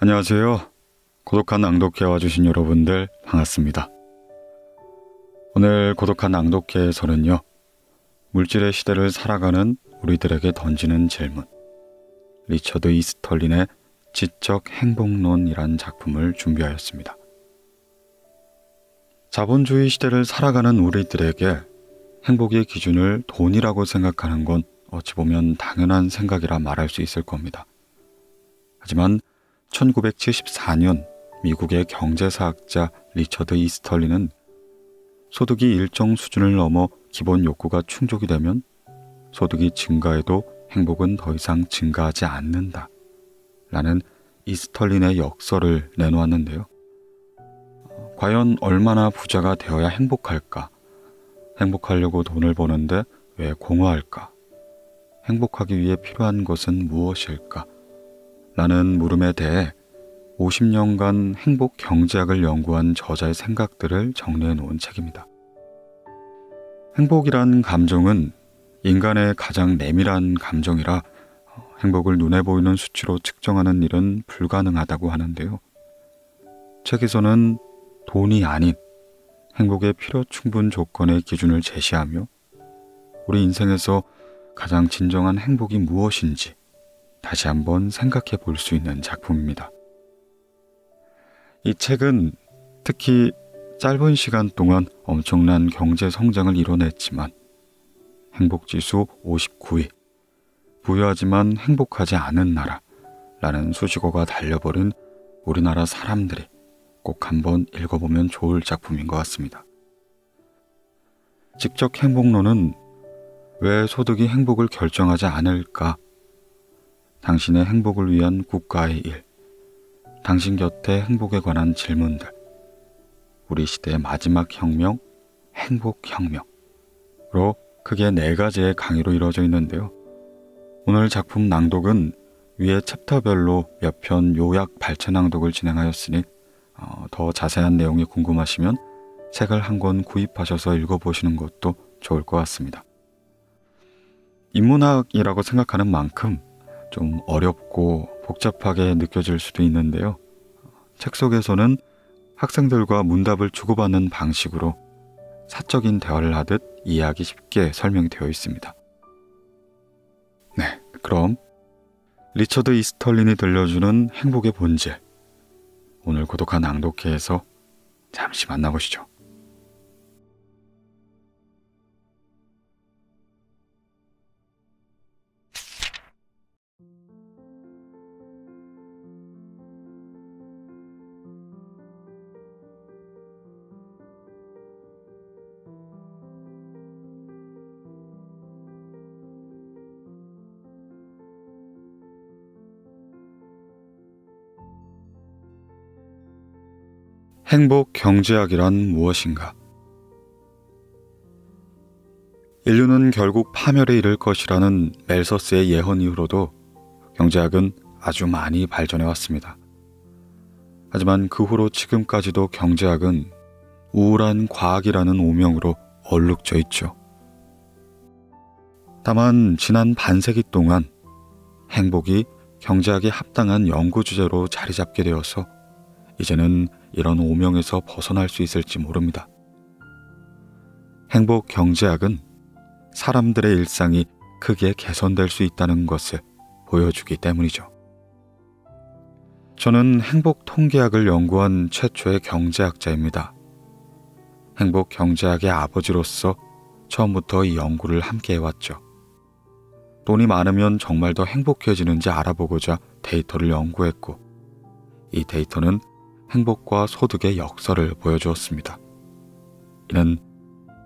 안녕하세요. 고독한 낭독회 와주신 여러분들 반갑습니다. 오늘 고독한 낭독회에서는요. 물질의 시대를 살아가는 우리들에게 던지는 질문. 리처드 이스털린의 지적 행복론이란 작품을 준비하였습니다. 자본주의 시대를 살아가는 우리들에게 행복의 기준을 돈이라고 생각하는 건 어찌 보면 당연한 생각이라 말할 수 있을 겁니다. 하지만 1974년 미국의 경제사학자 리처드 이스털리는 소득이 일정 수준을 넘어 기본 욕구가 충족이 되면 소득이 증가해도 행복은 더 이상 증가하지 않는다. 라는 이스털린의 역설을 내놓았는데요. 과연 얼마나 부자가 되어야 행복할까? 행복하려고 돈을 버는데 왜 공허할까? 행복하기 위해 필요한 것은 무엇일까? 라는 물음에 대해 50년간 행복 경제학을 연구한 저자의 생각들을 정리해 놓은 책입니다. 행복이란 감정은 인간의 가장 내밀한 감정이라 행복을 눈에 보이는 수치로 측정하는 일은 불가능하다고 하는데요. 책에서는 돈이 아닌 행복의 필요 충분 조건의 기준을 제시하며 우리 인생에서 가장 진정한 행복이 무엇인지 다시 한번 생각해 볼 수 있는 작품입니다. 이 책은 특히 짧은 시간 동안 엄청난 경제 성장을 이뤄냈지만 행복지수 59위, 부유하지만 행복하지 않은 나라라는 수식어가 달려버린 우리나라 사람들이 꼭 한번 읽어보면 좋을 작품인 것 같습니다. 직접 행복론은 왜 소득이 행복을 결정하지 않을까 당신의 행복을 위한 국가의 일, 당신 곁에 행복에 관한 질문들, 우리 시대의 마지막 혁명, 행복혁명으로 크게 네 가지의 강의로 이루어져 있는데요. 오늘 작품 낭독은 위의 챕터별로 몇 편 요약 발췌 낭독을 진행하였으니 어, 더 자세한 내용이 궁금하시면 책을 한 권 구입하셔서 읽어보시는 것도 좋을 것 같습니다. 인문학이라고 생각하는 만큼 좀 어렵고 복잡하게 느껴질 수도 있는데요. 책 속에서는 학생들과 문답을 주고받는 방식으로 사적인 대화를 하듯 이해하기 쉽게 설명이 되어 있습니다. 네, 그럼 리처드 이스털린이 들려주는 행복의 본질 오늘 고독한 낭독회에서 잠시 만나보시죠. 행복 경제학이란 무엇인가? 인류는 결국 파멸에 이를 것이라는 멜서스의 예언 이후로도 경제학은 아주 많이 발전해 왔습니다. 하지만 그 후로 지금까지도 경제학은 우울한 과학이라는 오명으로 얼룩져 있죠. 다만 지난 반세기 동안 행복이 경제학에 합당한 연구 주제로 자리 잡게 되어서 이제는 이런 오명에서 벗어날 수 있을지 모릅니다. 행복 경제학은 사람들의 일상이 크게 개선될 수 있다는 것을 보여주기 때문이죠. 저는 행복 통계학을 연구한 최초의 경제학자입니다. 행복 경제학의 아버지로서 처음부터 이 연구를 함께 해왔죠. 돈이 많으면 정말 더 행복해지는지 알아보고자 데이터를 연구했고, 이 데이터는 행복과 소득의 역설을 보여주었습니다. 이는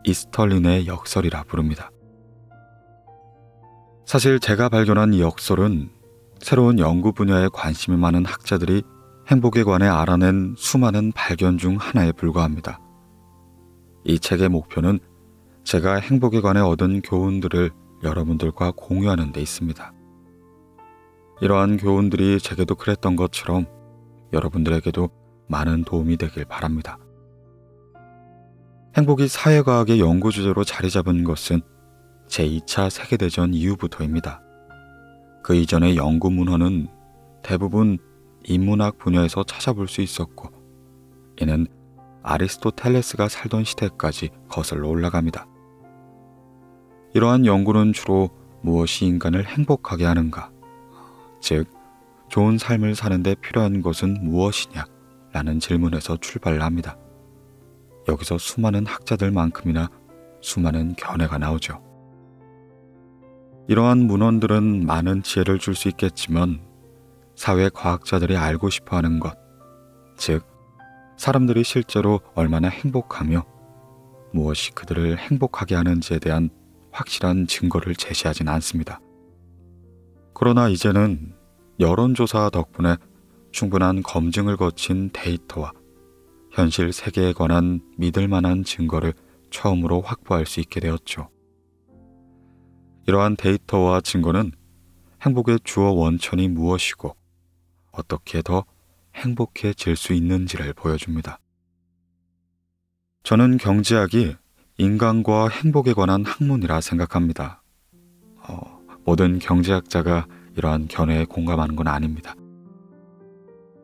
이스털린의 역설이라 부릅니다. 사실 제가 발견한 이 역설은 새로운 연구 분야에 관심이 많은 학자들이 행복에 관해 알아낸 수많은 발견 중 하나에 불과합니다. 이 책의 목표는 제가 행복에 관해 얻은 교훈들을 여러분들과 공유하는 데 있습니다. 이러한 교훈들이 제게도 그랬던 것처럼 여러분들에게도 많은 도움이 되길 바랍니다. 행복이 사회과학의 연구 주제로 자리 잡은 것은 제2차 세계대전 이후부터입니다. 그 이전의 연구 문헌은 대부분 인문학 분야에서 찾아볼 수 있었고, 이는 아리스토텔레스가 살던 시대까지 거슬러 올라갑니다. 이러한 연구는 주로 무엇이 인간을 행복하게 하는가, 즉, 좋은 삶을 사는데 필요한 것은 무엇이냐, 라는 질문에서 출발 합니다. 여기서 수많은 학자들만큼이나 수많은 견해가 나오죠. 이러한 문헌들은 많은 지혜를 줄 수 있겠지만 사회 과학자들이 알고 싶어 하는 것, 즉, 사람들이 실제로 얼마나 행복하며 무엇이 그들을 행복하게 하는지에 대한 확실한 증거를 제시하진 않습니다. 그러나 이제는 여론조사 덕분에 충분한 검증을 거친 데이터와 현실 세계에 관한 믿을 만한 증거를 처음으로 확보할 수 있게 되었죠. 이러한 데이터와 증거는 행복의 주어 원천이 무엇이고 어떻게 더 행복해질 수 있는지를 보여줍니다. 저는 경제학이 인간과 행복에 관한 학문이라 생각합니다. 어, 모든 경제학자가 이러한 견해에 공감하는 건 아닙니다.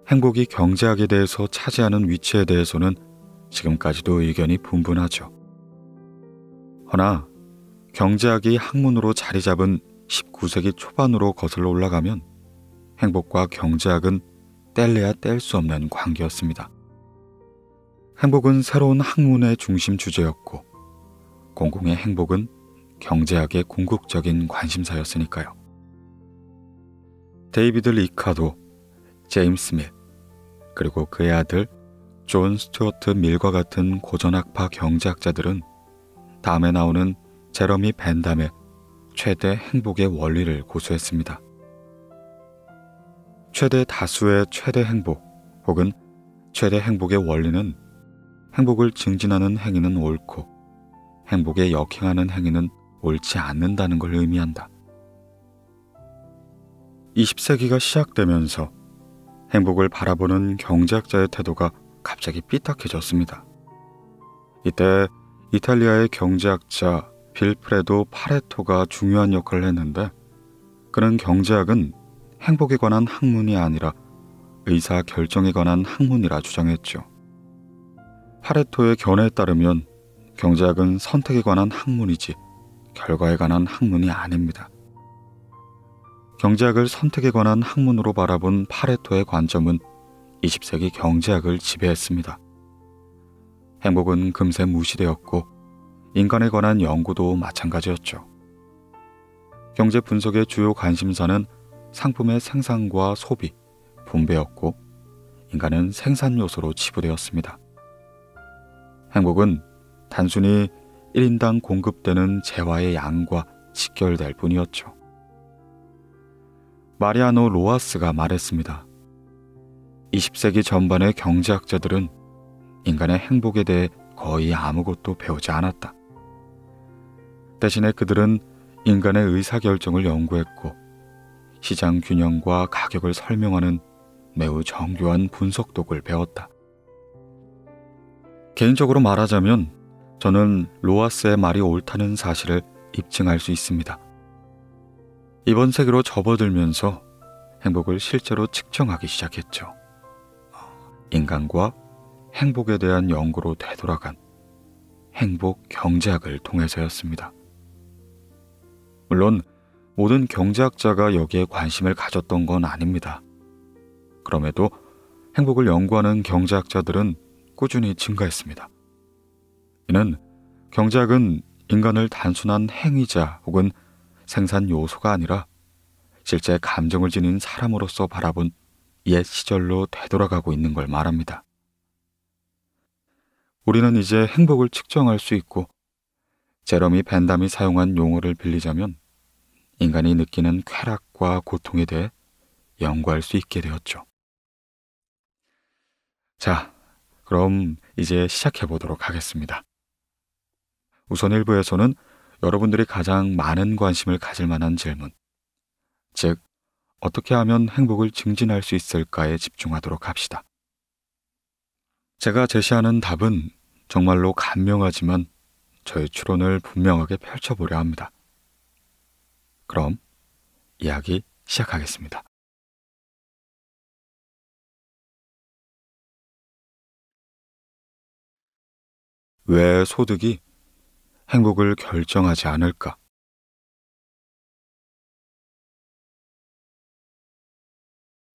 행복이 경제학에 대해서 차지하는 위치에 대해서는 지금까지도 의견이 분분하죠. 허나 경제학이 학문으로 자리 잡은 19세기 초반으로 거슬러 올라가면 행복과 경제학은 뗄래야 뗄 수 없는 관계였습니다. 행복은 새로운 학문의 중심 주제였고 공공의 행복은 경제학의 궁극적인 관심사였으니까요. 데이비드 리카도, 제임스 밀, 그리고 그의 아들 존 스튜어트 밀과 같은 고전학파 경제학자들은 다음에 나오는 제러미 벤담의 최대 행복의 원리를 고수했습니다. 최대 다수의 최대 행복 혹은 최대 행복의 원리는 행복을 증진하는 행위는 옳고 행복에 역행하는 행위는 옳지 않는다는 걸 의미한다. 20세기가 시작되면서 행복을 바라보는 경제학자의 태도가 갑자기 삐딱해졌습니다. 이때 이탈리아의 경제학자 빌프레도 파레토가 중요한 역할을 했는데 그는 경제학은 행복에 관한 학문이 아니라 의사 결정에 관한 학문이라 주장했죠. 파레토의 견해에 따르면 경제학은 선택에 관한 학문이지 결과에 관한 학문이 아닙니다. 경제학을 선택에 관한 학문으로 바라본 파레토의 관점은 20세기 경제학을 지배했습니다. 행복은 금세 무시되었고 인간에 관한 연구도 마찬가지였죠. 경제 분석의 주요 관심사는 상품의 생산과 소비, 분배였고 인간은 생산 요소로 치부되었습니다. 행복은 단순히 1인당 공급되는 재화의 양과 직결될 뿐이었죠. 마리아노 로아스가 말했습니다. 20세기 전반의 경제학자들은 인간의 행복에 대해 거의 아무것도 배우지 않았다. 대신에 그들은 인간의 의사결정을 연구했고 시장 균형과 가격을 설명하는 매우 정교한 분석독을 배웠다. 개인적으로 말하자면 저는 로아스의 말이 옳다는 사실을 입증할 수 있습니다. 이번 세계로 접어들면서 행복을 실제로 측정하기 시작했죠. 인간과 행복에 대한 연구로 되돌아간 행복 경제학을 통해서였습니다. 물론 모든 경제학자가 여기에 관심을 가졌던 건 아닙니다. 그럼에도 행복을 연구하는 경제학자들은 꾸준히 증가했습니다. 이는 경제학은 인간을 단순한 행위자 혹은 생산 요소가 아니라 실제 감정을 지닌 사람으로서 바라본 옛 시절로 되돌아가고 있는 걸 말합니다. 우리는 이제 행복을 측정할 수 있고 제롬이 벤담이 사용한 용어를 빌리자면 인간이 느끼는 쾌락과 고통에 대해 연구할 수 있게 되었죠. 자, 그럼 이제 시작해 보도록 하겠습니다. 우선 1부에서는 여러분들이 가장 많은 관심을 가질 만한 질문. 즉, 어떻게 하면 행복을 증진할 수 있을까에 집중하도록 합시다. 제가 제시하는 답은 정말로 간명하지만 저의 추론을 분명하게 펼쳐보려 합니다. 그럼 이야기 시작하겠습니다. 왜 소득이 행복을 결정하지 않을까?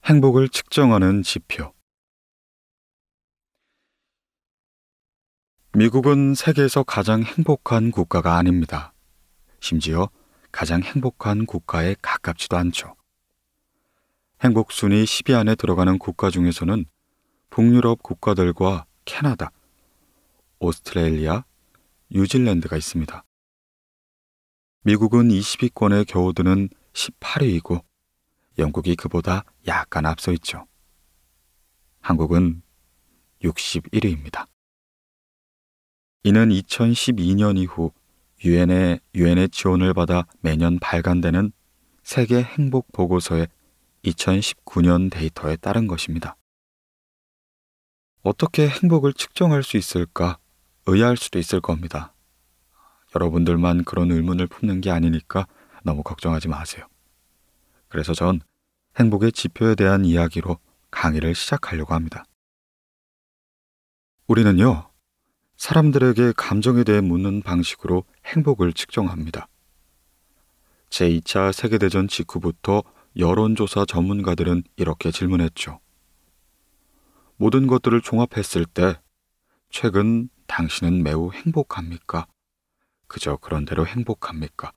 행복을 측정하는 지표 미국은 세계에서 가장 행복한 국가가 아닙니다. 심지어 가장 행복한 국가에 가깝지도 않죠. 행복 순위 10위 안에 들어가는 국가 중에서는 북유럽 국가들과 캐나다, 오스트레일리아, 뉴질랜드가 있습니다. 미국은 20위권에 겨우드는 18위이고 영국이 그보다 약간 앞서 있죠. 한국은 61위입니다. 이는 2012년 이후 유엔의 유엔의 지원을 받아 매년 발간되는 세계 행복 보고서의 2019년 데이터에 따른 것입니다. 어떻게 행복을 측정할 수 있을까 의아할 수도 있을 겁니다. 여러분들만 그런 의문을 품는 게 아니니까 너무 걱정하지 마세요. 그래서 전 행복의 지표에 대한 이야기로 강의를 시작하려고 합니다. 우리는요, 사람들에게 감정에 대해 묻는 방식으로 행복을 측정합니다. 제2차 세계대전 직후부터 여론조사 전문가들은 이렇게 질문했죠. 모든 것들을 종합했을 때 최근 당신은 매우 행복합니까? 그저 그런대로 행복합니까?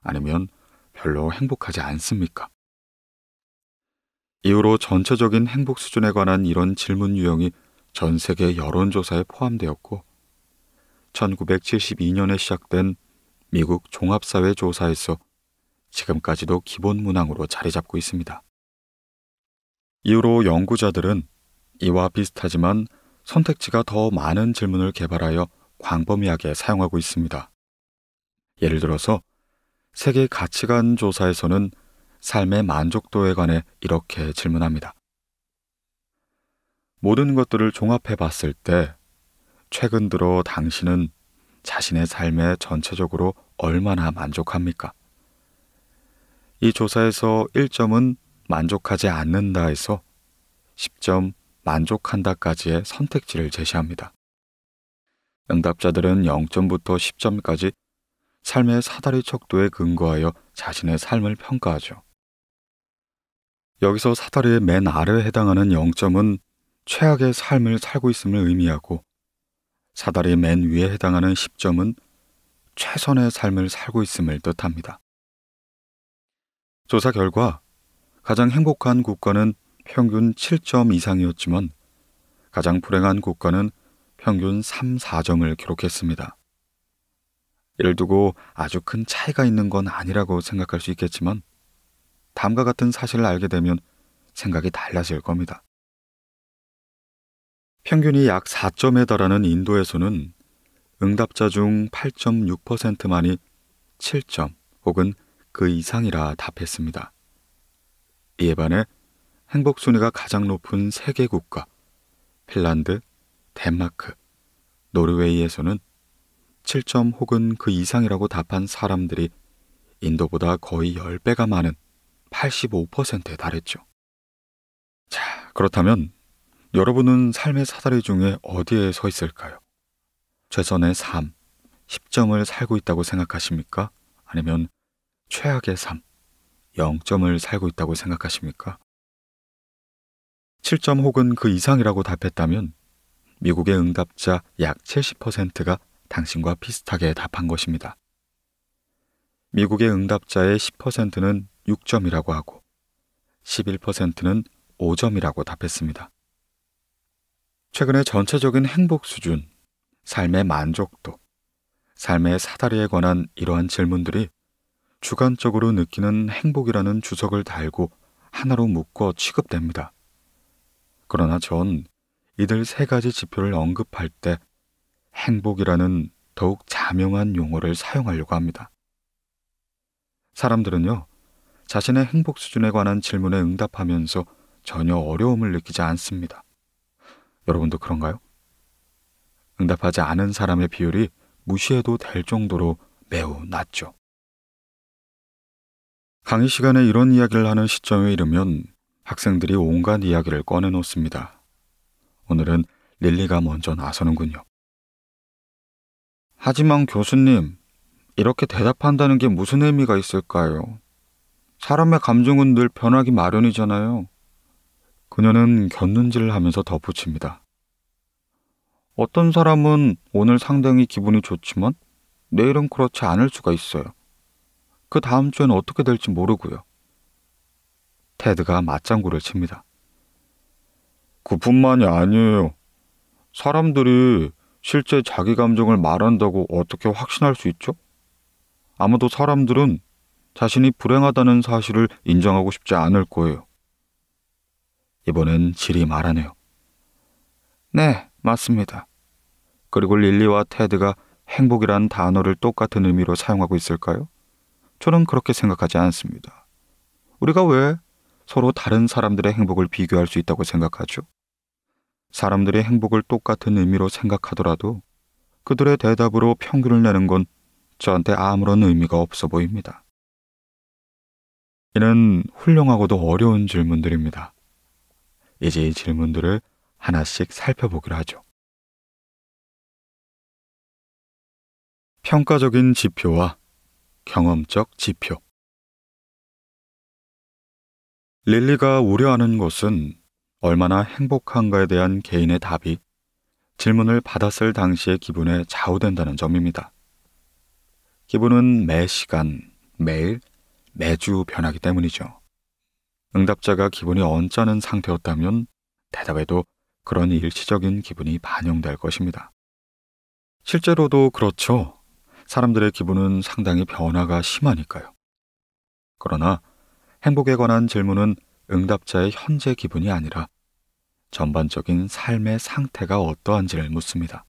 아니면 별로 행복하지 않습니까? 이후로 전체적인 행복 수준에 관한 이런 질문 유형이 전 세계 여론조사에 포함되었고, 1972년에 시작된 미국 종합사회 조사에서 지금까지도 기본 문항으로 자리 잡고 있습니다. 이후로 연구자들은 이와 비슷하지만 선택지가 더 많은 질문을 개발하여 광범위하게 사용하고 있습니다. 예를 들어서 세계 가치관 조사에서는 삶의 만족도에 관해 이렇게 질문합니다. 모든 것들을 종합해 봤을 때 최근 들어 당신은 자신의 삶에 전체적으로 얼마나 만족합니까? 이 조사에서 1점은 만족하지 않는다에서 10점, 만족한다까지의 선택지를 제시합니다. 응답자들은 0점부터 10점까지 삶의 사다리 척도에 근거하여 자신의 삶을 평가하죠. 여기서 사다리의 맨 아래에 해당하는 0점은 최악의 삶을 살고 있음을 의미하고 사다리 맨 위에 해당하는 10점은 최선의 삶을 살고 있음을 뜻합니다. 조사 결과 가장 행복한 국가는 평균 7점 이상이었지만 가장 불행한 국가는 평균 3, 4점을 기록했습니다. 이를 두고 아주 큰 차이가 있는 건 아니라고 생각할 수 있겠지만 다음과 같은 사실을 알게 되면 생각이 달라질 겁니다. 평균이 약 4점에 달하는 인도에서는 응답자 중 8.6%만이 7점 혹은 그 이상이라 답했습니다. 이에 반해 행복 순위가 가장 높은 세계 국가, 핀란드, 덴마크, 노르웨이에서는 7점 혹은 그 이상이라고 답한 사람들이 인도보다 거의 10배가 많은 85%에 달했죠. 자, 그렇다면 여러분은 삶의 사다리 중에 어디에 서 있을까요? 최선의 삶, 10점을 살고 있다고 생각하십니까? 아니면 최악의 삶, 0점을 살고 있다고 생각하십니까? 7점 혹은 그 이상이라고 답했다면 미국의 응답자 약 70%가 당신과 비슷하게 답한 것입니다. 미국의 응답자의 10%는 6점이라고 하고 11%는 5점이라고 답했습니다. 최근의 전체적인 행복 수준, 삶의 만족도, 삶의 사다리에 관한 이러한 질문들이 주관적으로 느끼는 행복이라는 주석을 달고 하나로 묶어 취급됩니다. 그러나 전 이들 세 가지 지표를 언급할 때 행복이라는 더욱 자명한 용어를 사용하려고 합니다. 사람들은요, 자신의 행복 수준에 관한 질문에 응답하면서 전혀 어려움을 느끼지 않습니다. 여러분도 그런가요? 응답하지 않은 사람의 비율이 무시해도 될 정도로 매우 낮죠. 강의 시간에 이런 이야기를 하는 시점에 이르면 학생들이 온갖 이야기를 꺼내놓습니다. 오늘은 릴리가 먼저 나서는군요. 하지만 교수님, 이렇게 대답한다는 게 무슨 의미가 있을까요? 사람의 감정은 늘 변하기 마련이잖아요. 그녀는 곁눈질을 하면서 덧붙입니다. 어떤 사람은 오늘 상당히 기분이 좋지만 내일은 그렇지 않을 수가 있어요. 그 다음 주엔 어떻게 될지 모르고요. 테드가 맞장구를 칩니다. 그뿐만이 아니에요. 사람들이 실제 자기 감정을 말한다고 어떻게 확신할 수 있죠? 아마도 사람들은 자신이 불행하다는 사실을 인정하고 싶지 않을 거예요. 이번엔 질이 말하네요. 네, 맞습니다. 그리고 릴리와 테드가 행복이란 단어를 똑같은 의미로 사용하고 있을까요? 저는 그렇게 생각하지 않습니다. 우리가 왜 서로 다른 사람들의 행복을 비교할 수 있다고 생각하죠. 사람들의 행복을 똑같은 의미로 생각하더라도 그들의 대답으로 평균을 내는 건 저한테 아무런 의미가 없어 보입니다. 이는 훌륭하고도 어려운 질문들입니다. 이제 이 질문들을 하나씩 살펴보기로 하죠. 평가적인 지표와 경험적 지표. 릴리가 우려하는 것은 얼마나 행복한가에 대한 개인의 답이 질문을 받았을 당시의 기분에 좌우된다는 점입니다. 기분은 매 시간, 매일, 매주 변하기 때문이죠. 응답자가 기분이 언짢은 상태였다면 대답에도 그런 일시적인 기분이 반영될 것입니다. 실제로도 그렇죠. 사람들의 기분은 상당히 변화가 심하니까요. 그러나 행복에 관한 질문은 응답자의 현재 기분이 아니라 전반적인 삶의 상태가 어떠한지를 묻습니다.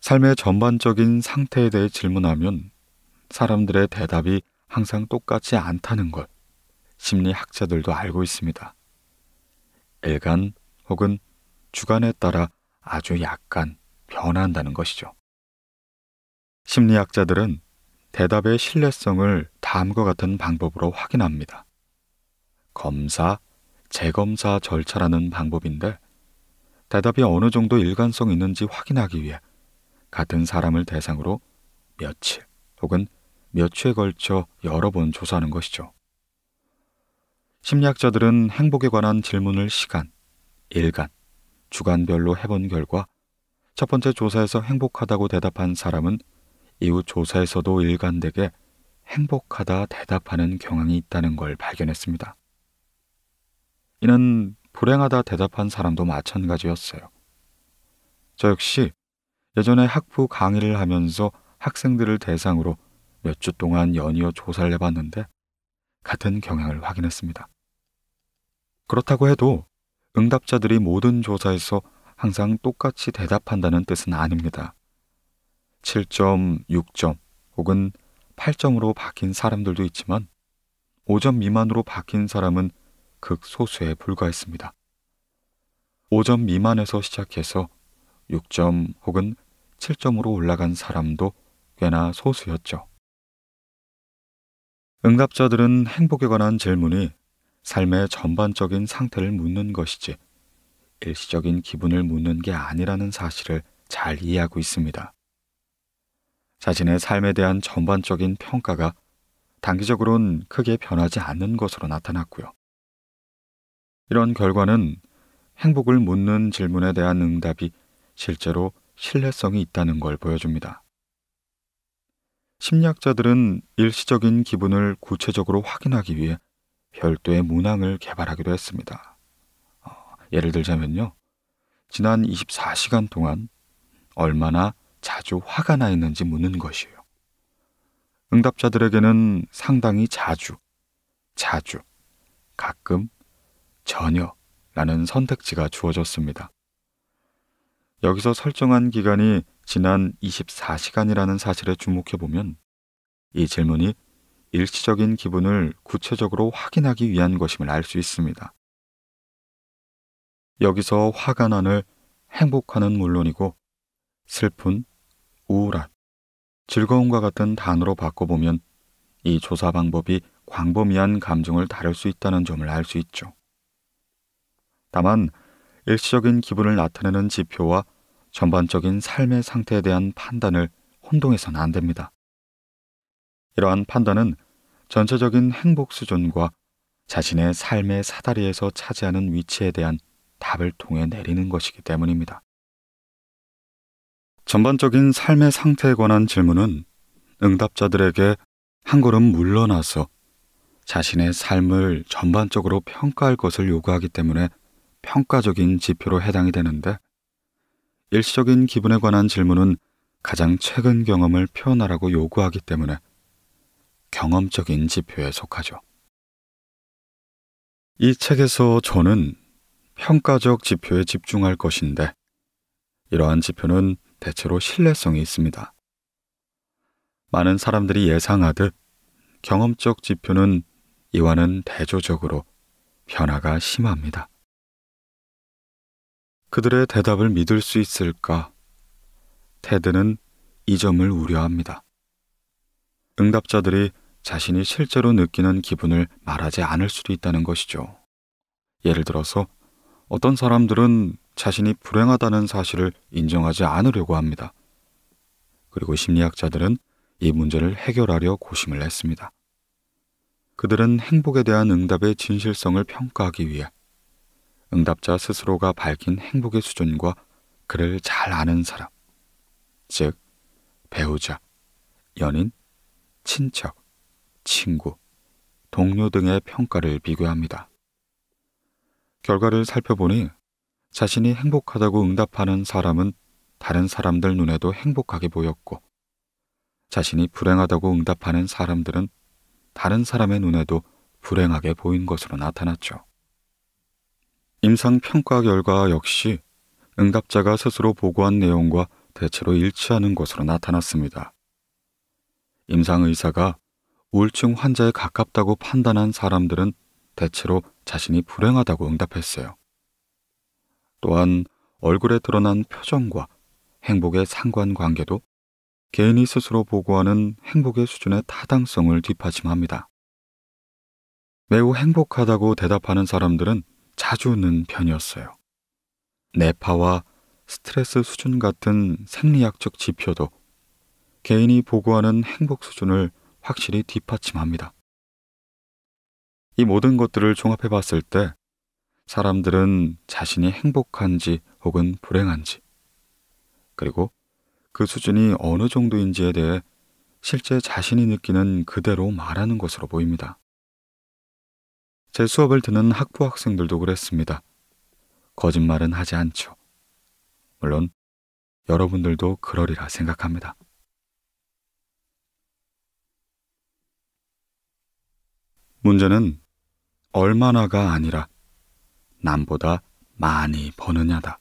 삶의 전반적인 상태에 대해 질문하면 사람들의 대답이 항상 똑같지 않다는 것 심리학자들도 알고 있습니다. 일간 혹은 주간에 따라 아주 약간 변한다는 것이죠. 심리학자들은 대답의 신뢰성을 다음과 같은 방법으로 확인합니다. 검사, 재검사 절차라는 방법인데 대답이 어느 정도 일관성 있는지 확인하기 위해 같은 사람을 대상으로 며칠 혹은 몇 주에 걸쳐 여러 번 조사하는 것이죠. 심리학자들은 행복에 관한 질문을 시간, 일간, 주간별로 해본 결과 첫 번째 조사에서 행복하다고 대답한 사람은 이후 조사에서도 일관되게 행복하다 대답하는 경향이 있다는 걸 발견했습니다. 이는 불행하다 대답한 사람도 마찬가지였어요. 저 역시 예전에 학부 강의를 하면서 학생들을 대상으로 몇 주 동안 연이어 조사를 해봤는데 같은 경향을 확인했습니다. 그렇다고 해도 응답자들이 모든 조사에서 항상 똑같이 대답한다는 뜻은 아닙니다. 7점, 6점 혹은 8점으로 바뀐 사람들도 있지만 5점 미만으로 바뀐 사람은 극소수에 불과했습니다. 5점 미만에서 시작해서 6점 혹은 7점으로 올라간 사람도 꽤나 소수였죠. 응답자들은 행복에 관한 질문이 삶의 전반적인 상태를 묻는 것이지 일시적인 기분을 묻는 게 아니라는 사실을 잘 이해하고 있습니다. 자신의 삶에 대한 전반적인 평가가 단기적으로는 크게 변하지 않는 것으로 나타났고요. 이런 결과는 행복을 묻는 질문에 대한 응답이 실제로 신뢰성이 있다는 걸 보여줍니다. 심리학자들은 일시적인 기분을 구체적으로 확인하기 위해 별도의 문항을 개발하기도 했습니다. 어, 예를 들자면요. 지난 24시간 동안 얼마나 자주 화가 나 있는지 묻는 것이에요. 응답자들에게는 상당히 자주, 자주, 가끔, 전혀 라는 선택지가 주어졌습니다. 여기서 설정한 기간이 지난 24시간이라는 사실에 주목해보면 이 질문이 일시적인 기분을 구체적으로 확인하기 위한 것임을 알 수 있습니다. 여기서 화가 난을 행복하는 물론이고 슬픈 우울한 즐거움과 같은 단어로 바꿔보면 이 조사 방법이 광범위한 감정을 다룰 수 있다는 점을 알 수 있죠. 다만 일시적인 기분을 나타내는 지표와 전반적인 삶의 상태에 대한 판단을 혼동해서는 안 됩니다. 이러한 판단은 전체적인 행복 수준과 자신의 삶의 사다리에서 차지하는 위치에 대한 답을 통해 내리는 것이기 때문입니다. 전반적인 삶의 상태에 관한 질문은 응답자들에게 한 걸음 물러나서 자신의 삶을 전반적으로 평가할 것을 요구하기 때문에 평가적인 지표로 해당이 되는데 일시적인 기분에 관한 질문은 가장 최근 경험을 표현하라고 요구하기 때문에 경험적인 지표에 속하죠. 이 책에서 저는 평가적 지표에 집중할 것인데 이러한 지표는 대체로 신뢰성이 있습니다. 많은 사람들이 예상하듯 경험적 지표는 이와는 대조적으로 변화가 심합니다. 그들의 대답을 믿을 수 있을까? 테드는 이 점을 우려합니다. 응답자들이 자신이 실제로 느끼는 기분을 말하지 않을 수도 있다는 것이죠. 예를 들어서 어떤 사람들은 자신이 불행하다는 사실을 인정하지 않으려고 합니다. 그리고 심리학자들은 이 문제를 해결하려 고심을 했습니다. 그들은 행복에 대한 응답의 진실성을 평가하기 위해 응답자 스스로가 밝힌 행복의 수준과 그를 잘 아는 사람, 즉, 배우자, 연인, 친척, 친구, 동료 등의 평가를 비교합니다. 결과를 살펴보니 자신이 행복하다고 응답하는 사람은 다른 사람들 눈에도 행복하게 보였고, 자신이 불행하다고 응답하는 사람들은 다른 사람의 눈에도 불행하게 보인 것으로 나타났죠. 임상평가 결과 역시 응답자가 스스로 보고한 내용과 대체로 일치하는 것으로 나타났습니다. 임상의사가 우울증 환자에 가깝다고 판단한 사람들은 대체로 자신이 불행하다고 응답했어요. 또한 얼굴에 드러난 표정과 행복의 상관관계도 개인이 스스로 보고하는 행복의 수준의 타당성을 뒷받침합니다. 매우 행복하다고 대답하는 사람들은 자주 는 편이었어요. 내파와 스트레스 수준 같은 생리학적 지표도 개인이 보고하는 행복 수준을 확실히 뒷받침합니다. 이 모든 것들을 종합해 봤을 때 사람들은 자신이 행복한지 혹은 불행한지, 그리고 그 수준이 어느 정도인지에 대해 실제 자신이 느끼는 그대로 말하는 것으로 보입니다. 제 수업을 듣는 학부 학생들도 그랬습니다. 거짓말은 하지 않죠. 물론 여러분들도 그러리라 생각합니다. 문제는 얼마나가 아니라 남보다 많이 버느냐다.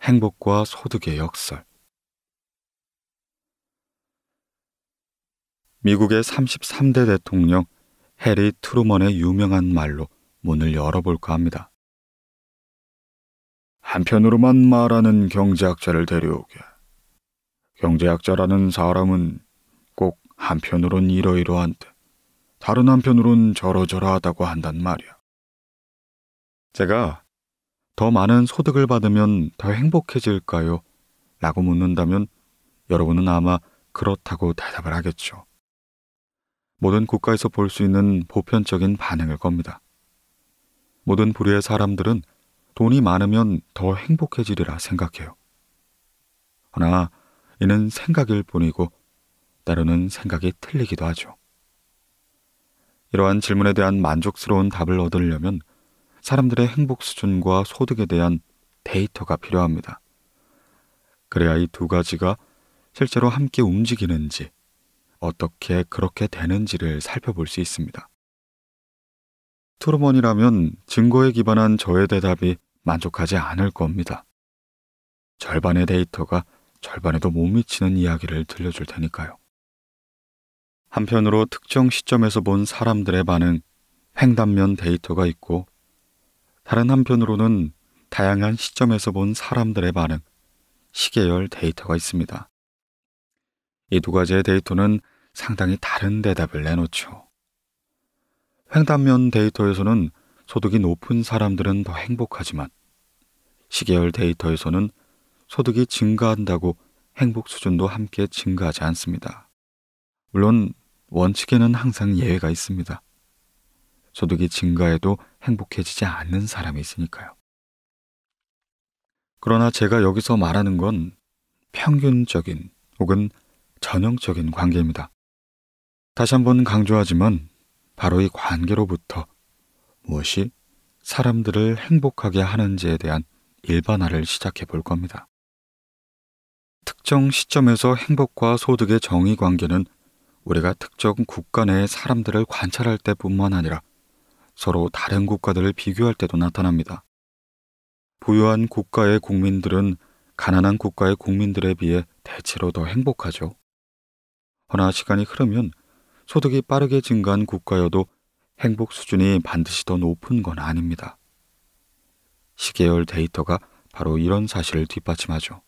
행복과 소득의 역설. 미국의 33대 대통령 해리 트루먼의 유명한 말로 문을 열어볼까 합니다. 한편으로만 말하는 경제학자를 데려오게. 경제학자라는 사람은 꼭 한편으론 이러이러한데, 다른 한편으론 저러저러하다고 한단 말이야. 제가 더 많은 소득을 받으면 더 행복해질까요? 라고 묻는다면 여러분은 아마 그렇다고 대답을 하겠죠. 모든 국가에서 볼 수 있는 보편적인 반응일 겁니다. 모든 부류의 사람들은 돈이 많으면 더 행복해지리라 생각해요. 그러나 이는 생각일 뿐이고 때로는 생각이 틀리기도 하죠. 이러한 질문에 대한 만족스러운 답을 얻으려면 사람들의 행복 수준과 소득에 대한 데이터가 필요합니다. 그래야 이 두 가지가 실제로 함께 움직이는지, 어떻게 그렇게 되는지를 살펴볼 수 있습니다. 트루먼이라면 증거에 기반한 저의 대답이 만족하지 않을 겁니다. 절반의 데이터가 절반에도 못 미치는 이야기를 들려줄 테니까요. 한편으로 특정 시점에서 본 사람들의 반응, 횡단면 데이터가 있고, 다른 한편으로는 다양한 시점에서 본 사람들의 반응, 시계열 데이터가 있습니다. 이 두 가지의 데이터는 상당히 다른 대답을 내놓죠. 횡단면 데이터에서는 소득이 높은 사람들은 더 행복하지만 시계열 데이터에서는 소득이 증가한다고 행복 수준도 함께 증가하지 않습니다. 물론 원칙에는 항상 예외가 있습니다. 소득이 증가해도 행복해지지 않는 사람이 있으니까요. 그러나 제가 여기서 말하는 건 평균적인 혹은 전형적인 관계입니다. 다시 한번 강조하지만 바로 이 관계로부터 무엇이 사람들을 행복하게 하는지에 대한 일반화를 시작해 볼 겁니다. 특정 시점에서 행복과 소득의 정의 관계는 우리가 특정 국가 내의 사람들을 관찰할 때뿐만 아니라 서로 다른 국가들을 비교할 때도 나타납니다. 부유한 국가의 국민들은 가난한 국가의 국민들에 비해 대체로 더 행복하죠. 허나 시간이 흐르면 소득이 빠르게 증가한 국가여도 행복 수준이 반드시 더 높은 건 아닙니다. 시계열 데이터가 바로 이런 사실을 뒷받침하죠.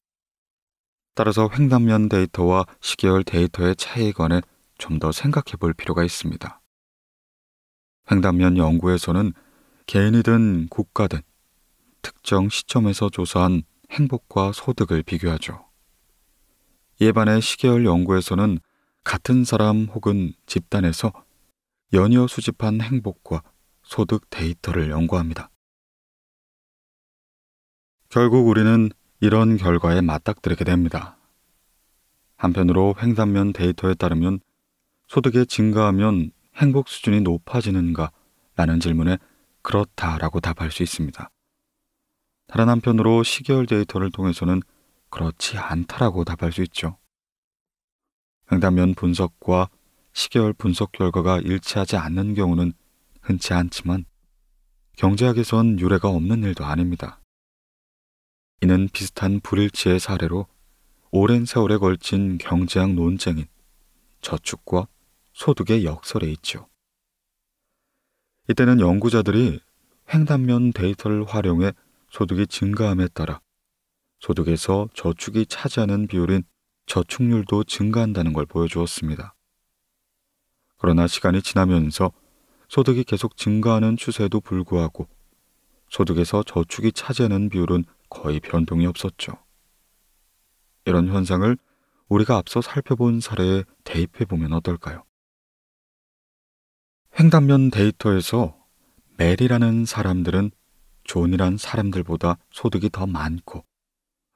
따라서 횡단면 데이터와 시계열 데이터의 차이에 관해 좀더 생각해 볼 필요가 있습니다. 횡단면 연구에서는 개인이든 국가든 특정 시점에서 조사한 행복과 소득을 비교하죠. 예반의 시계열 연구에서는 같은 사람 혹은 집단에서 연이어 수집한 행복과 소득 데이터를 연구합니다. 결국 우리는 이런 결과에 맞닥뜨리게 됩니다. 한편으로 횡단면 데이터에 따르면 소득이 증가하면 행복 수준이 높아지는가? 라는 질문에 그렇다라고 답할 수 있습니다. 다른 한편으로 시계열 데이터를 통해서는 그렇지 않다라고 답할 수 있죠. 응답면 분석과 시계열 분석 결과가 일치하지 않는 경우는 흔치 않지만 경제학에선 유례가 없는 일도 아닙니다. 이는 비슷한 불일치의 사례로 오랜 세월에 걸친 경제학 논쟁인 저축과 소득의 역설에 있죠. 이때는 연구자들이 횡단면 데이터를 활용해 소득이 증가함에 따라 소득에서 저축이 차지하는 비율인 저축률도 증가한다는 걸 보여주었습니다. 그러나 시간이 지나면서 소득이 계속 증가하는 추세에도 불구하고 소득에서 저축이 차지하는 비율은 거의 변동이 없었죠. 이런 현상을 우리가 앞서 살펴본 사례에 대입해 보면 어떨까요? 횡단면 데이터에서 메리라는 사람들은 존이란 사람들보다 소득이 더 많고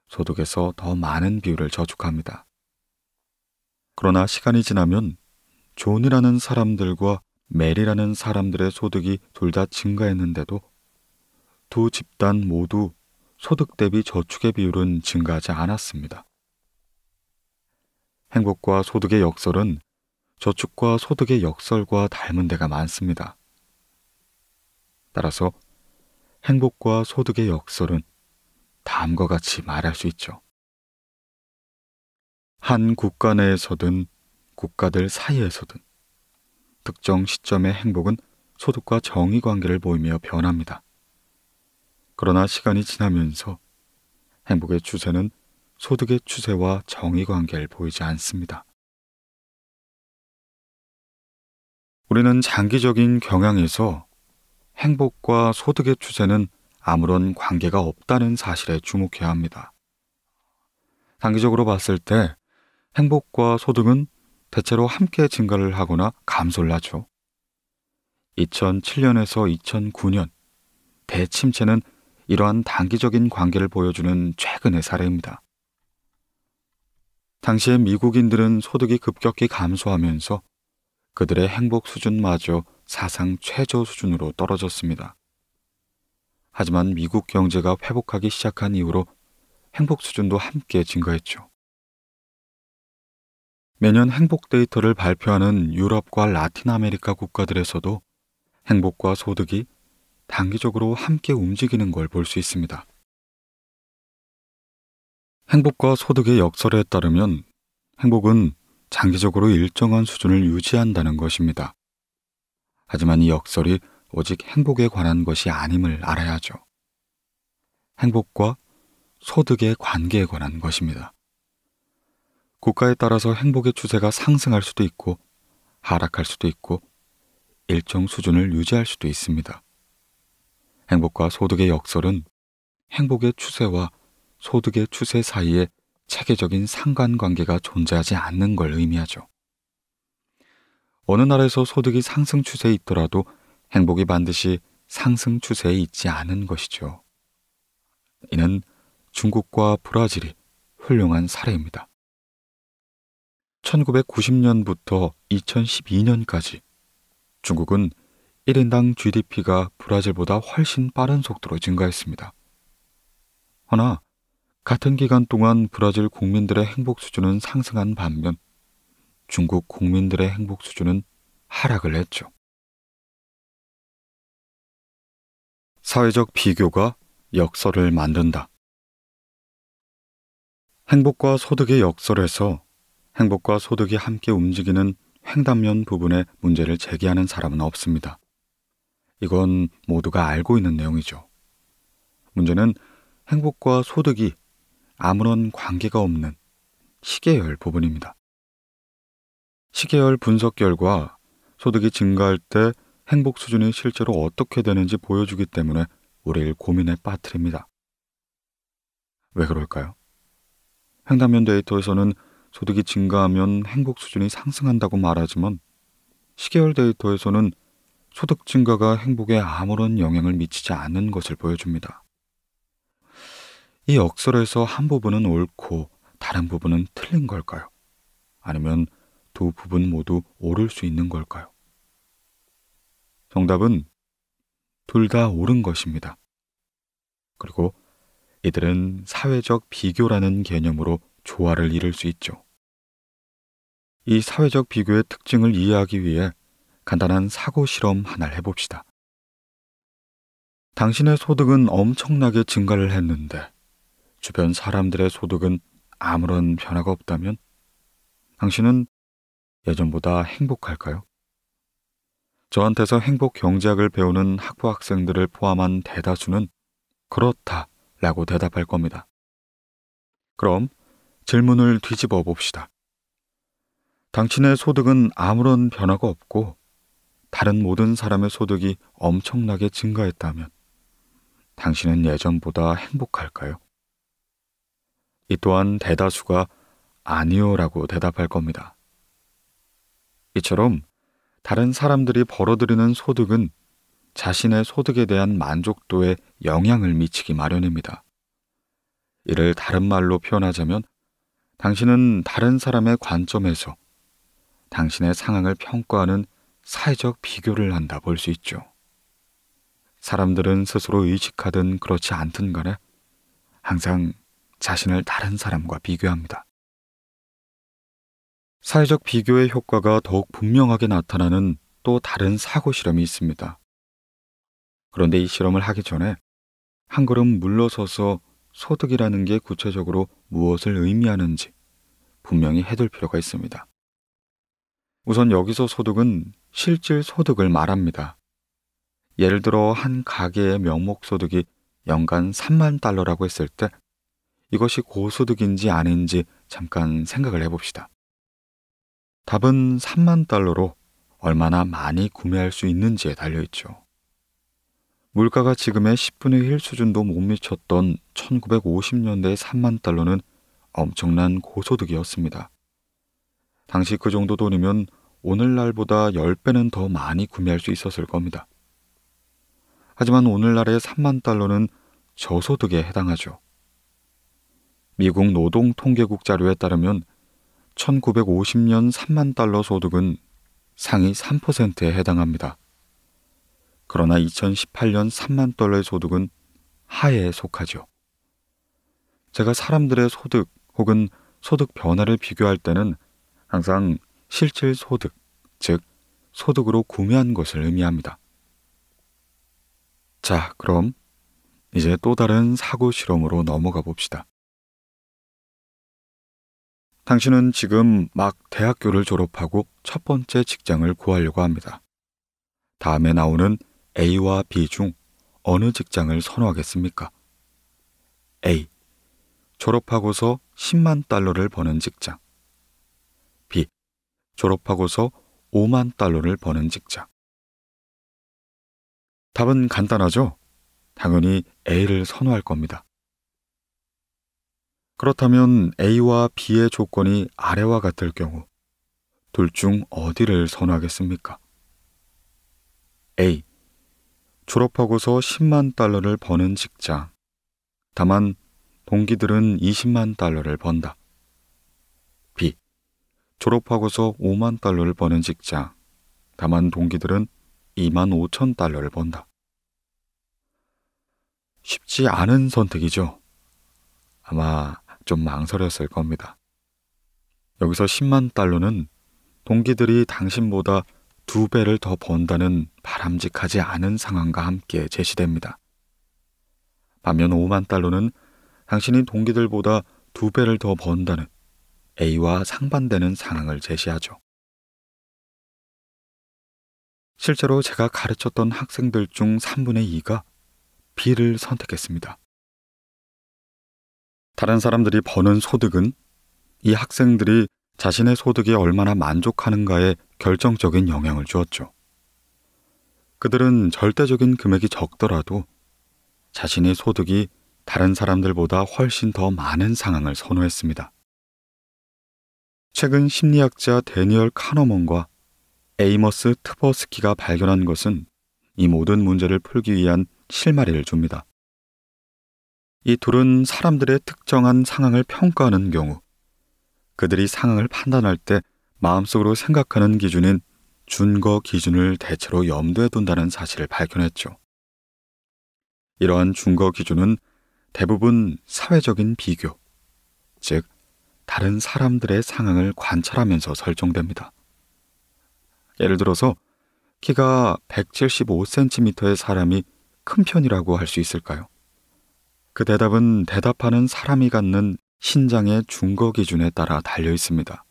소득에서 더 많은 비율을 저축합니다. 그러나 시간이 지나면 존이라는 사람들과 메리라는 사람들의 소득이 둘 다 증가했는데도 두 집단 모두 소득 대비 저축의 비율은 증가하지 않았습니다. 행복과 소득의 역설은 저축과 소득의 역설과 닮은 데가 많습니다. 따라서 행복과 소득의 역설은 다음과 같이 말할 수 있죠. 한 국가 내에서든 국가들 사이에서든 특정 시점의 행복은 소득과 정의 관계를 보이며 변합니다. 그러나 시간이 지나면서 행복의 추세는 소득의 추세와 정의 관계를 보이지 않습니다. 우리는 장기적인 경향에서 행복과 소득의 추세는 아무런 관계가 없다는 사실에 주목해야 합니다. 단기적으로 봤을 때 행복과 소득은 대체로 함께 증가를 하거나 감소를 하죠. 2007년에서 2009년 대침체는 이러한 단기적인 관계를 보여주는 최근의 사례입니다. 당시에 미국인들은 소득이 급격히 감소하면서 그들의 행복 수준마저 사상 최저 수준으로 떨어졌습니다. 하지만 미국 경제가 회복하기 시작한 이후로 행복 수준도 함께 증가했죠. 매년 행복 데이터를 발표하는 유럽과 라틴 아메리카 국가들에서도 행복과 소득이 단기적으로 함께 움직이는 걸 볼 수 있습니다. 행복과 소득의 역설에 따르면 행복은 장기적으로 일정한 수준을 유지한다는 것입니다. 하지만 이 역설이 오직 행복에 관한 것이 아님을 알아야죠. 행복과 소득의 관계에 관한 것입니다. 국가에 따라서 행복의 추세가 상승할 수도 있고 하락할 수도 있고 일정 수준을 유지할 수도 있습니다. 행복과 소득의 역설은 행복의 추세와 소득의 추세 사이에 체계적인 상관관계가 존재하지 않는 걸 의미하죠. 어느 나라에서 소득이 상승 추세에 있더라도 행복이 반드시 상승 추세에 있지 않은 것이죠. 이는 중국과 브라질이 훌륭한 사례입니다. 1990년부터 2012년까지 중국은 1인당 GDP가 브라질보다 훨씬 빠른 속도로 증가했습니다. 허나 같은 기간 동안 브라질 국민들의 행복 수준은 상승한 반면 중국 국민들의 행복 수준은 하락을 했죠. 사회적 비교가 역설을 만든다. 행복과 소득의 역설에서 행복과 소득이 함께 움직이는 횡단면 부분에 문제를 제기하는 사람은 없습니다. 이건 모두가 알고 있는 내용이죠. 문제는 행복과 소득이 아무런 관계가 없는 시계열 부분입니다. 시계열 분석 결과 소득이 증가할 때 행복 수준이 실제로 어떻게 되는지 보여주기 때문에 우리를 고민에 빠뜨립니다. 왜 그럴까요? 횡단면 데이터에서는 소득이 증가하면 행복 수준이 상승한다고 말하지만 시계열 데이터에서는 소득 증가가 행복에 아무런 영향을 미치지 않는 것을 보여줍니다. 이 역설에서 한 부분은 옳고 다른 부분은 틀린 걸까요? 아니면 두 부분 모두 옳을 수 있는 걸까요? 정답은 둘 다 옳은 것입니다. 그리고 이들은 사회적 비교라는 개념으로 조화를 이룰 수 있죠. 이 사회적 비교의 특징을 이해하기 위해 간단한 사고 실험 하나를 해봅시다. 당신의 소득은 엄청나게 증가를 했는데 주변 사람들의 소득은 아무런 변화가 없다면 당신은 예전보다 행복할까요? 저한테서 행복 경제학을 배우는 학부 학생들을 포함한 대다수는 그렇다 라고 대답할 겁니다. 그럼 질문을 뒤집어 봅시다. 당신의 소득은 아무런 변화가 없고 다른 모든 사람의 소득이 엄청나게 증가했다면 당신은 예전보다 행복할까요? 이 또한 대다수가 아니요라고 대답할 겁니다. 이처럼 다른 사람들이 벌어들이는 소득은 자신의 소득에 대한 만족도에 영향을 미치기 마련입니다. 이를 다른 말로 표현하자면 당신은 다른 사람의 관점에서 당신의 상황을 평가하는 사회적 비교를 한다 볼 수 있죠. 사람들은 스스로 의식하든 그렇지 않든 간에 항상 자신을 다른 사람과 비교합니다. 사회적 비교의 효과가 더욱 분명하게 나타나는 또 다른 사고 실험이 있습니다. 그런데 이 실험을 하기 전에 한 걸음 물러서서 소득이라는 게 구체적으로 무엇을 의미하는지 분명히 해둘 필요가 있습니다. 우선 여기서 소득은 실질 소득을 말합니다. 예를 들어 한 가게의 명목 소득이 연간 3만 달러라고 했을 때 이것이 고소득인지 아닌지 잠깐 생각을 해봅시다. 답은 3만 달러로 얼마나 많이 구매할 수 있는지에 달려있죠. 물가가 지금의 10분의 1 수준도 못 미쳤던 1950년대의 3만 달러는 엄청난 고소득이었습니다. 당시 그 정도 돈이면 오늘날보다 10배는 더 많이 구매할 수 있었을 겁니다. 하지만 오늘날의 3만 달러는 저소득에 해당하죠. 미국 노동 통계국 자료에 따르면 1950년 3만 달러 소득은 상위 3%에 해당합니다. 그러나 2018년 3만 달러의 소득은 하에 속하죠. 제가 사람들의 소득 혹은 소득 변화를 비교할 때는 항상 실질 소득, 즉 소득으로 구매한 것을 의미합니다. 자, 그럼 이제 또 다른 사고 실험으로 넘어가 봅시다. 당신은 지금 막 대학교를 졸업하고 첫 번째 직장을 구하려고 합니다. 다음에 나오는 A와 B 중 어느 직장을 선호하겠습니까? A. 졸업하고서 10만 달러를 버는 직장. B. 졸업하고서 5만 달러를 버는 직장. 답은 간단하죠? 당연히 A를 선호할 겁니다. 그렇다면 A와 B의 조건이 아래와 같을 경우 둘 중 어디를 선호하겠습니까? A. 졸업하고서 10만 달러를 버는 직장. 다만 동기들은 20만 달러를 번다. B. 졸업하고서 5만 달러를 버는 직장. 다만 동기들은 2만 5천 달러를 번다. 쉽지 않은 선택이죠. 아마 좀 망설였을 겁니다. 여기서 10만 달러는 동기들이 당신보다 두 배를 더 번다는 바람직하지 않은 상황과 함께 제시됩니다. 반면 5만 달러는 당신이 동기들보다 두 배를 더 번다는 A와 상반되는 상황을 제시하죠. 실제로 제가 가르쳤던 학생들 중 3분의 2가 B를 선택했습니다. 다른 사람들이 버는 소득은 이 학생들이 자신의 소득에 얼마나 만족하는가에 결정적인 영향을 주었죠. 그들은 절대적인 금액이 적더라도 자신의 소득이 다른 사람들보다 훨씬 더 많은 상황을 선호했습니다. 최근 심리학자 데니얼 카너먼과 에이머스 트버스키가 발견한 것은 이 모든 문제를 풀기 위한 실마리를 줍니다. 이 둘은 사람들의 특정한 상황을 평가하는 경우 그들이 상황을 판단할 때 마음속으로 생각하는 기준인 준거 기준을 대체로 염두에 둔다는 사실을 발견했죠. 이러한 준거 기준은 대부분 사회적인 비교, 즉, 다른 사람들의 상황을 관찰하면서 설정됩니다. 예를 들어서, 키가 175cm의 사람이 큰 편이라고 할 수 있을까요? 그 대답은 대답하는 사람이 갖는 신장의 중거 기준에 따라 달려 있습니다.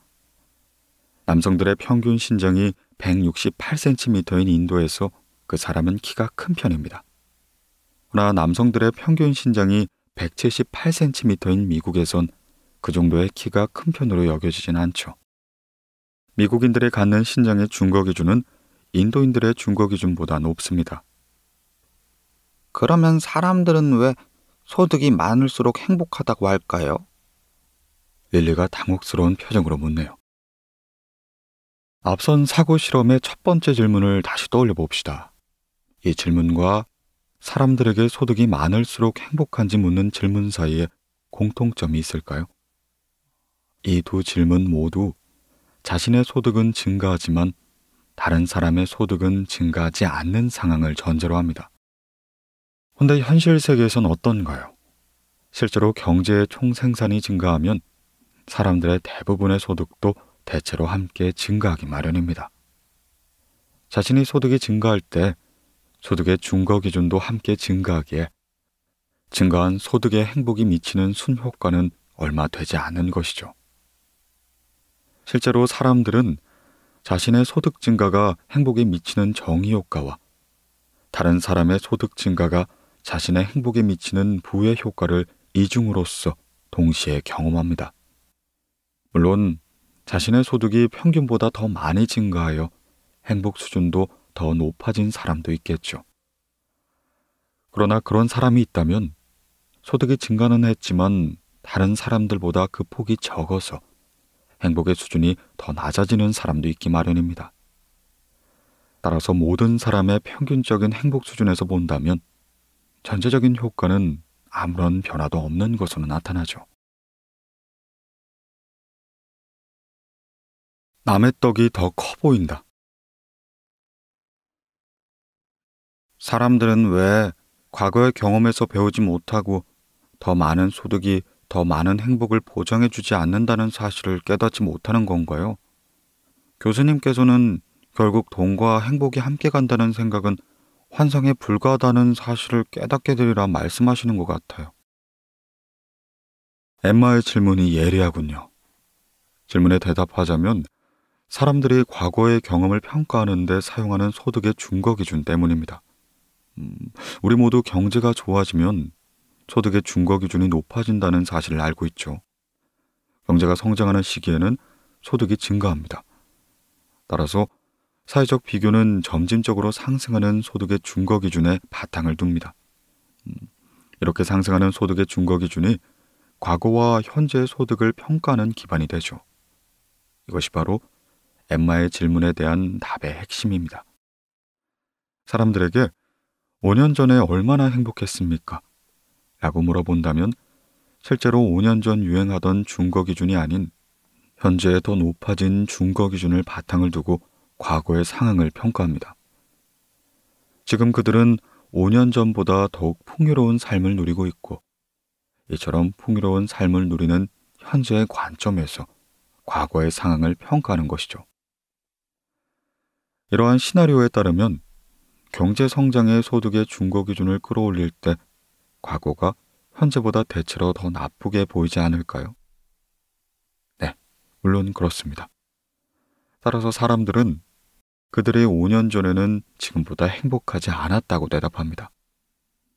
남성들의 평균 신장이 168cm인 인도에서 그 사람은 키가 큰 편입니다. 그러나 남성들의 평균 신장이 178cm인 미국에선 그 정도의 키가 큰 편으로 여겨지진 않죠. 미국인들이 갖는 신장의 중거 기준은 인도인들의 중거 기준보다 높습니다. 그러면 사람들은 왜 소득이 많을수록 행복하다고 할까요? 릴리가 당혹스러운 표정으로 묻네요. 앞선 사고 실험의 첫 번째 질문을 다시 떠올려 봅시다. 이 질문과 사람들에게 소득이 많을수록 행복한지 묻는 질문 사이에 공통점이 있을까요? 이 두 질문 모두 자신의 소득은 증가하지만 다른 사람의 소득은 증가하지 않는 상황을 전제로 합니다. 근데 현실 세계에선 어떤가요? 실제로 경제의 총 생산이 증가하면 사람들의 대부분의 소득도 대체로 함께 증가하기 마련입니다. 자신의 소득이 증가할 때 소득의 중거 기준도 함께 증가하기에 증가한 소득의 행복이 미치는 순효과는 얼마 되지 않은 것이죠. 실제로 사람들은 자신의 소득 증가가 행복에 미치는 정의 효과와 다른 사람의 소득 증가가 자신의 행복에 미치는 부의 효과를 이중으로써 동시에 경험합니다. 물론 자신의 소득이 평균보다 더 많이 증가하여 행복 수준도 더 높아진 사람도 있겠죠. 그러나 그런 사람이 있다면 소득이 증가는 했지만 다른 사람들보다 그 폭이 적어서 행복의 수준이 더 낮아지는 사람도 있기 마련입니다. 따라서 모든 사람의 평균적인 행복 수준에서 본다면 전체적인 효과는 아무런 변화도 없는 것으로 나타나죠. 남의 떡이 더 커 보인다. 사람들은 왜 과거의 경험에서 배우지 못하고 더 많은 소득이 더 많은 행복을 보장해 주지 않는다는 사실을 깨닫지 못하는 건가요? 교수님께서는 결국 돈과 행복이 함께 간다는 생각은 환상에 불과하다는 사실을 깨닫게 되리라 말씀하시는 것 같아요. 엠마의 질문이 예리하군요. 질문에 대답하자면 사람들이 과거의 경험을 평가하는데 사용하는 소득의 중거 기준 때문입니다. 음, 우리 모두 경제가 좋아지면 소득의 중거 기준이 높아진다는 사실을 알고 있죠. 경제가 성장하는 시기에는 소득이 증가합니다. 따라서 사회적 비교는 점진적으로 상승하는 소득의 중거 기준에 바탕을 둡니다. 음, 이렇게 상승하는 소득의 중거 기준이 과거와 현재의 소득을 평가하는 기반이 되죠. 이것이 바로 엠마의 질문에 대한 답의 핵심입니다. 사람들에게 5년 전에 얼마나 행복했습니까? 라고 물어본다면 실제로 5년 전 유행하던 중거 기준이 아닌 현재의 더 높아진 중거 기준을 바탕을 두고 과거의 상황을 평가합니다. 지금 그들은 5년 전보다 더욱 풍요로운 삶을 누리고 있고, 이처럼 풍요로운 삶을 누리는 현재의 관점에서 과거의 상황을 평가하는 것이죠. 이러한 시나리오에 따르면 경제 성장의 소득의 중고 기준을 끌어올릴 때 과거가 현재보다 대체로 더 나쁘게 보이지 않을까요? 네, 물론 그렇습니다. 따라서 사람들은 그들이 5년 전에는 지금보다 행복하지 않았다고 대답합니다.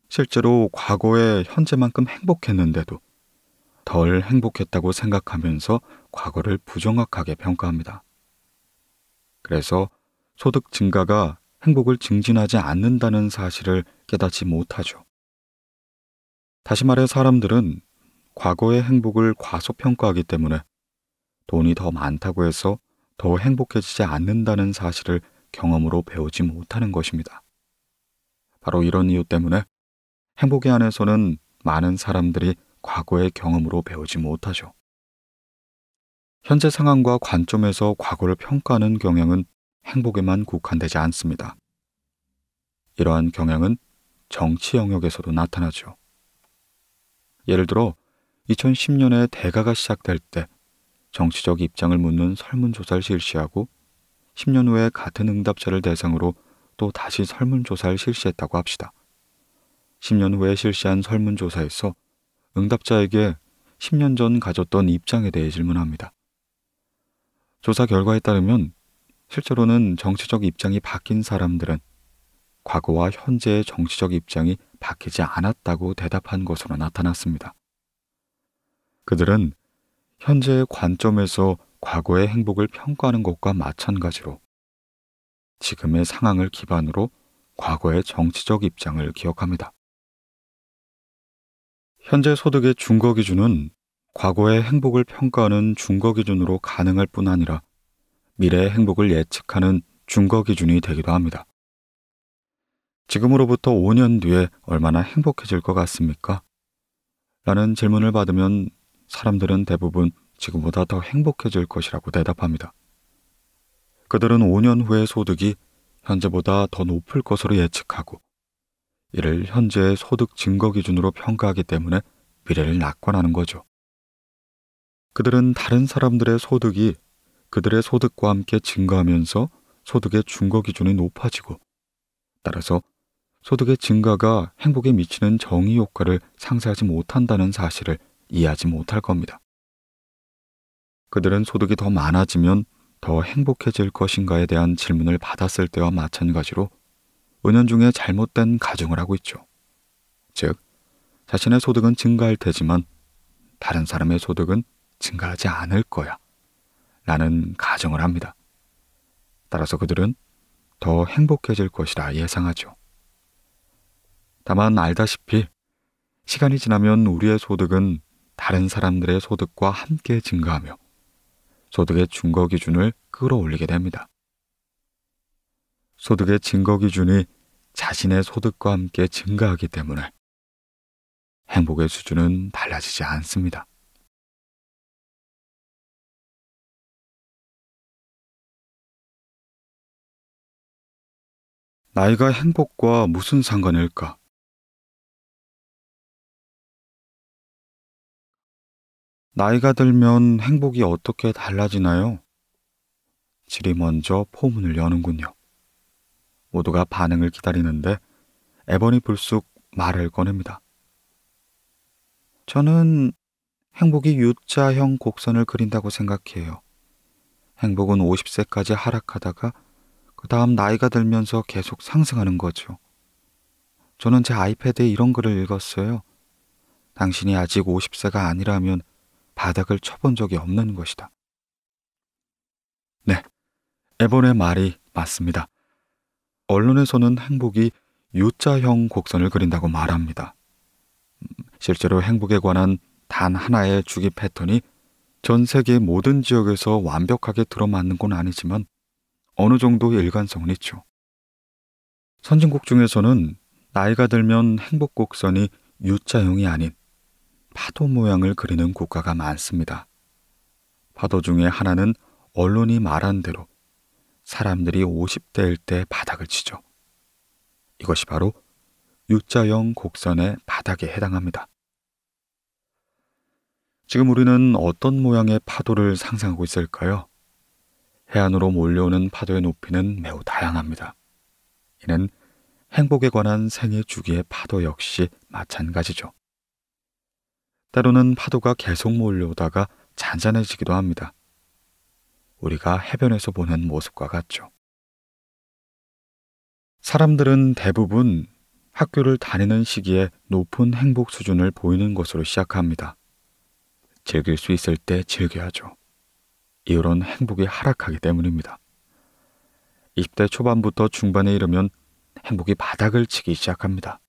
실제로 과거에 현재만큼 행복했는데도 덜 행복했다고 생각하면서 과거를 부정확하게 평가합니다. 그래서 소득 증가가 행복을 증진하지 않는다는 사실을 깨닫지 못하죠. 다시 말해 사람들은 과거의 행복을 과소평가하기 때문에 돈이 더 많다고 해서 더 행복해지지 않는다는 사실을 경험으로 배우지 못하는 것입니다. 바로 이런 이유 때문에 행복에 한해서는 많은 사람들이 과거의 경험으로 배우지 못하죠. 현재 상황과 관점에서 과거를 평가하는 경향은 행복에만 국한되지 않습니다. 이러한 경향은 정치 영역에서도 나타나죠. 예를 들어 2010년에 대가가 시작될 때 정치적 입장을 묻는 설문조사를 실시하고 10년 후에 같은 응답자를 대상으로 또 다시 설문조사를 실시했다고 합시다. 10년 후에 실시한 설문조사에서 응답자에게 10년 전 가졌던 입장에 대해 질문합니다. 조사 결과에 따르면 실제로는 정치적 입장이 바뀐 사람들은 과거와 현재의 정치적 입장이 바뀌지 않았다고 대답한 것으로 나타났습니다. 그들은 현재의 관점에서 과거의 행복을 평가하는 것과 마찬가지로 지금의 상황을 기반으로 과거의 정치적 입장을 기억합니다. 현재 소득의 중거 기준은 과거의 행복을 평가하는 중거 기준으로 가능할 뿐 아니라 미래의 행복을 예측하는 중거 기준이 되기도 합니다. 지금으로부터 5년 뒤에 얼마나 행복해질 것 같습니까? 라는 질문을 받으면 사람들은 대부분 지금보다 더 행복해질 것이라고 대답합니다. 그들은 5년 후의 소득이 현재보다 더 높을 것으로 예측하고 이를 현재의 소득 증거 기준으로 평가하기 때문에 미래를 낙관하는 거죠. 그들은 다른 사람들의 소득이 그들의 소득과 함께 증가하면서 소득의 증거 기준이 높아지고 따라서 소득의 증가가 행복에 미치는 정의 효과를 상쇄하지 못한다는 사실을 이해하지 못할 겁니다. 그들은 소득이 더 많아지면 더 행복해질 것인가에 대한 질문을 받았을 때와 마찬가지로 은연중에 잘못된 가정을 하고 있죠. 즉, 자신의 소득은 증가할 테지만 다른 사람의 소득은 증가하지 않을 거야. 라는 가정을 합니다. 따라서 그들은 더 행복해질 것이라 예상하죠. 다만 알다시피 시간이 지나면 우리의 소득은 다른 사람들의 소득과 함께 증가하며 소득의 증거 기준을 끌어올리게 됩니다. 소득의 증거 기준이 자신의 소득과 함께 증가하기 때문에 행복의 수준은 달라지지 않습니다. 나이가 행복과 무슨 상관일까? 나이가 들면 행복이 어떻게 달라지나요? 질이 먼저 포문을 여는군요. 모두가 반응을 기다리는데 에번이 불쑥 말을 꺼냅니다. 저는 행복이 U자형 곡선을 그린다고 생각해요. 행복은 50세까지 하락하다가 그 다음 나이가 들면서 계속 상승하는 거죠. 저는 제 아이패드에 이런 글을 읽었어요. 당신이 아직 50세가 아니라면 바닥을 쳐본 적이 없는 것이다. 네, 에본의 말이 맞습니다. 언론에서는 행복이 U자형 곡선을 그린다고 말합니다. 음, 실제로 행복에 관한 단 하나의 주기 패턴이 전 세계 모든 지역에서 완벽하게 들어맞는 건 아니지만 어느 정도 일관성은 있죠. 선진국 중에서는 나이가 들면 행복 곡선이 U자형이 아닌 파도 모양을 그리는 국가가 많습니다. 파도 중에 하나는 언론이 말한 대로 사람들이 50대일 때 바닥을 치죠. 이것이 바로 U자형 곡선의 바닥에 해당합니다. 지금 우리는 어떤 모양의 파도를 상상하고 있을까요? 해안으로 몰려오는 파도의 높이는 매우 다양합니다. 이는 행복에 관한 생애 주기의 파도 역시 마찬가지죠. 때로는 파도가 계속 몰려오다가 잔잔해지기도 합니다. 우리가 해변에서 보는 모습과 같죠. 사람들은 대부분 학교를 다니는 시기에 높은 행복 수준을 보이는 것으로 시작합니다. 즐길 수 있을 때 즐겨야죠. 이런 행복이 하락하기 때문입니다. 20대 초반부터 중반에 이르면 행복이 바닥을 치기 시작합니다.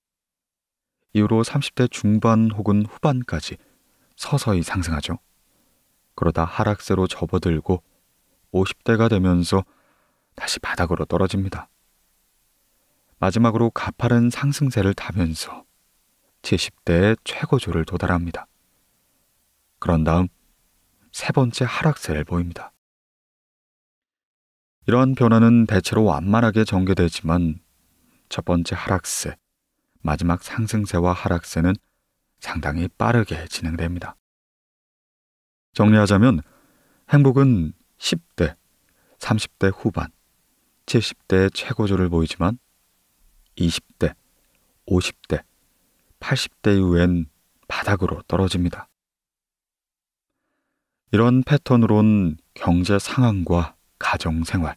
이후로 30대 중반 혹은 후반까지 서서히 상승하죠. 그러다 하락세로 접어들고 50대가 되면서 다시 바닥으로 떨어집니다. 마지막으로 가파른 상승세를 타면서 70대의 최고조를 도달합니다. 그런 다음 세 번째 하락세를 보입니다. 이러한 변화는 대체로 완만하게 전개되지만 첫 번째 하락세, 마지막 상승세와 하락세는 상당히 빠르게 진행됩니다. 정리하자면 행복은 10대, 30대 후반, 7 0대 최고조를 보이지만 20대, 50대, 80대 이후엔 바닥으로 떨어집니다. 이런 패턴으론 경제 상황과 가정 생활,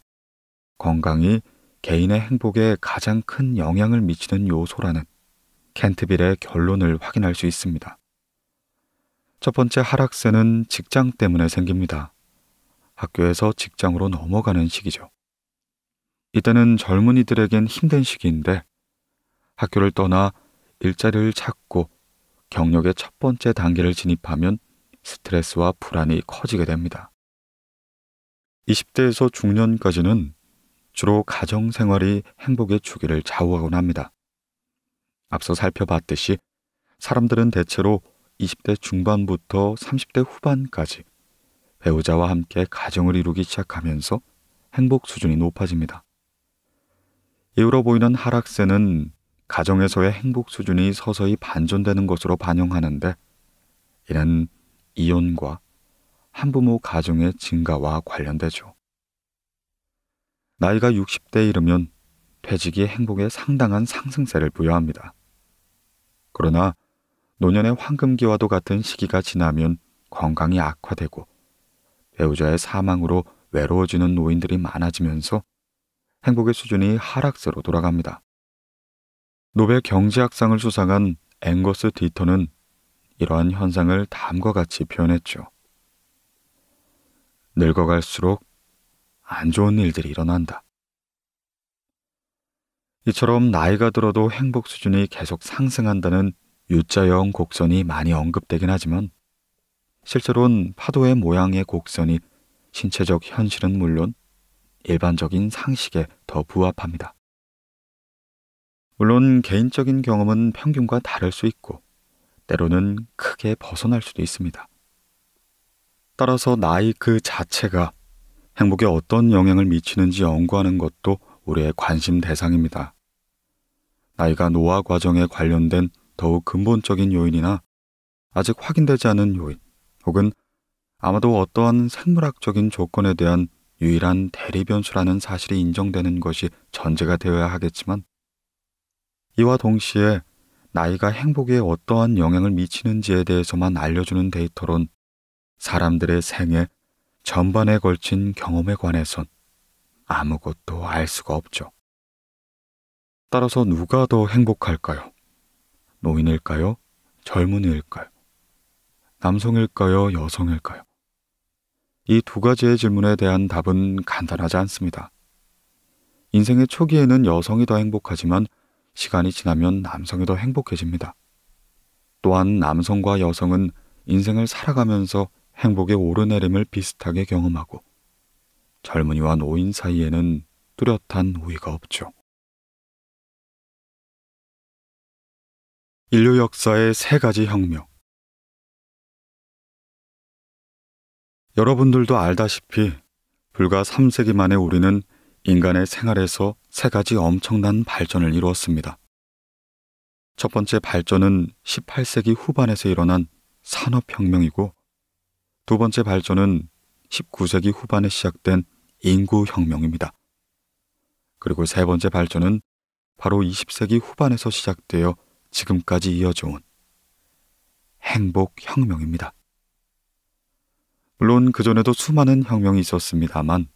건강이 개인의 행복에 가장 큰 영향을 미치는 요소라는 켄트빌의 결론을 확인할 수 있습니다. 첫 번째 하락세는 직장 때문에 생깁니다. 학교에서 직장으로 넘어가는 시기죠. 이때는 젊은이들에겐 힘든 시기인데 학교를 떠나 일자리를 찾고 경력의 첫 번째 단계를 진입하면 스트레스와 불안이 커지게 됩니다. 20대에서 중년까지는 주로 가정 생활이 행복의 주기를 좌우하곤 합니다. 앞서 살펴봤듯이 사람들은 대체로 20대 중반부터 30대 후반까지 배우자와 함께 가정을 이루기 시작하면서 행복 수준이 높아집니다. 이후로 보이는 하락세는 가정에서의 행복 수준이 서서히 반전되는 것으로 반영하는데 이는 이혼과 한부모 가정의 증가와 관련되죠. 나이가 60대에 이르면 퇴직이 행복에 상당한 상승세를 부여합니다. 그러나 노년의 황금기와도 같은 시기가 지나면 건강이 악화되고 배우자의 사망으로 외로워지는 노인들이 많아지면서 행복의 수준이 하락세로 돌아갑니다. 노벨 경제학상을 수상한 앵거스 디터는 이러한 현상을 다음과 같이 표현했죠. 늙어갈수록 안 좋은 일들이 일어난다. 이처럼 나이가 들어도 행복 수준이 계속 상승한다는 U자형 곡선이 많이 언급되긴 하지만 실제로는 파도의 모양의 곡선이 신체적 현실은 물론 일반적인 상식에 더 부합합니다. 물론 개인적인 경험은 평균과 다를 수 있고 때로는 크게 벗어날 수도 있습니다. 따라서 나이 그 자체가 행복에 어떤 영향을 미치는지 연구하는 것도 우리의 관심 대상입니다. 나이가 노화 과정에 관련된 더욱 근본적인 요인이나 아직 확인되지 않은 요인 혹은 아마도 어떠한 생물학적인 조건에 대한 유일한 대리 변수라는 사실이 인정되는 것이 전제가 되어야 하겠지만 이와 동시에 나이가 행복에 어떠한 영향을 미치는지에 대해서만 알려주는 데이터론 사람들의 생애 전반에 걸친 경험에 관해선 아무것도 알 수가 없죠. 따라서 누가 더 행복할까요? 노인일까요? 젊은이일까요? 남성일까요? 여성일까요? 이 두 가지의 질문에 대한 답은 간단하지 않습니다. 인생의 초기에는 여성이 더 행복하지만 시간이 지나면 남성이 더 행복해집니다. 또한 남성과 여성은 인생을 살아가면서 행복의 오르내림을 비슷하게 경험하고 젊은이와 노인 사이에는 뚜렷한 우위가 없죠. 인류 역사의 세 가지 혁명. 여러분들도 알다시피 불과 3세기 만에 우리는 인간의 생활에서 세 가지 엄청난 발전을 이루었습니다. 첫 번째 발전은 18세기 후반에서 일어난 산업혁명이고, 두 번째 발전은 19세기 후반에 시작된 인구혁명입니다. 그리고 세 번째 발전은 바로 20세기 후반에서 시작되어 지금까지 이어져 온 행복혁명입니다. 물론 그전에도 수많은 혁명이 있었습니다만